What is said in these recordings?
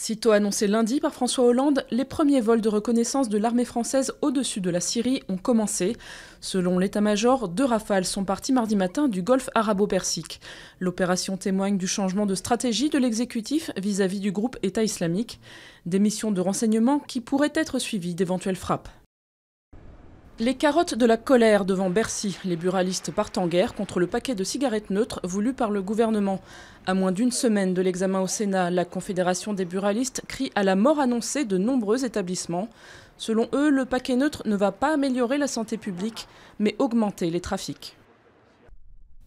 Sitôt annoncé lundi par François Hollande, les premiers vols de reconnaissance de l'armée française au-dessus de la Syrie ont commencé. Selon l'état-major, deux rafales sont partis mardi matin du golfe arabo-persique. L'opération témoigne du changement de stratégie de l'exécutif vis-à-vis du groupe État islamique, des missions de renseignement qui pourraient être suivies d'éventuelles frappes. Les carottes de la colère devant Bercy, les buralistes partent en guerre contre le paquet de cigarettes neutres voulu par le gouvernement. À moins d'une semaine de l'examen au Sénat, la Confédération des buralistes crie à la mort annoncée de nombreux établissements. Selon eux, le paquet neutre ne va pas améliorer la santé publique, mais augmenter les trafics.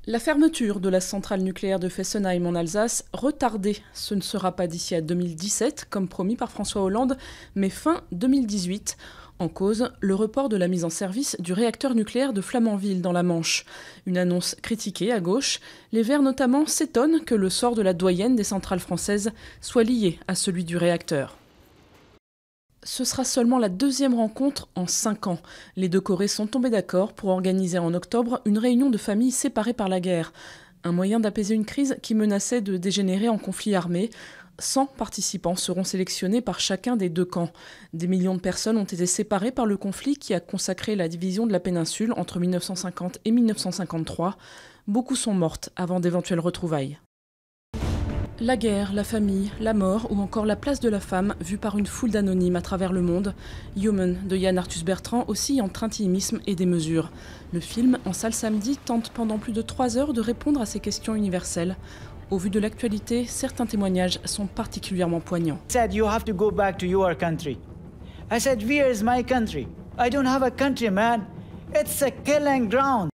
La fermeture de la centrale nucléaire de Fessenheim en Alsace, retardée, ce ne sera pas d'ici à 2017, comme promis par François Hollande, mais fin 2018. En cause, le report de la mise en service du réacteur nucléaire de Flamanville dans la Manche. Une annonce critiquée à gauche, les Verts notamment s'étonnent que le sort de la doyenne des centrales françaises soit lié à celui du réacteur. Ce sera seulement la deuxième rencontre en cinq ans. Les deux Corées sont tombées d'accord pour organiser en octobre une réunion de familles séparées par la guerre. Un moyen d'apaiser une crise qui menaçait de dégénérer en conflit armé. 100 participants seront sélectionnés par chacun des deux camps. Des millions de personnes ont été séparées par le conflit qui a consacré la division de la péninsule entre 1950 et 1953. Beaucoup sont mortes avant d'éventuelles retrouvailles. La guerre, la famille, la mort ou encore la place de la femme vue par une foule d'anonymes à travers le monde, Human de Yann Arthus Bertrand aussi entre intimisme et démesure. Le film, en salle samedi, tente pendant plus de trois heures de répondre à ces questions universelles au vu de l'actualité, certains témoignages sont particulièrement poignants. Said you have to go back to your country. I said where is my country? I don't have a country, man. It's a killing ground.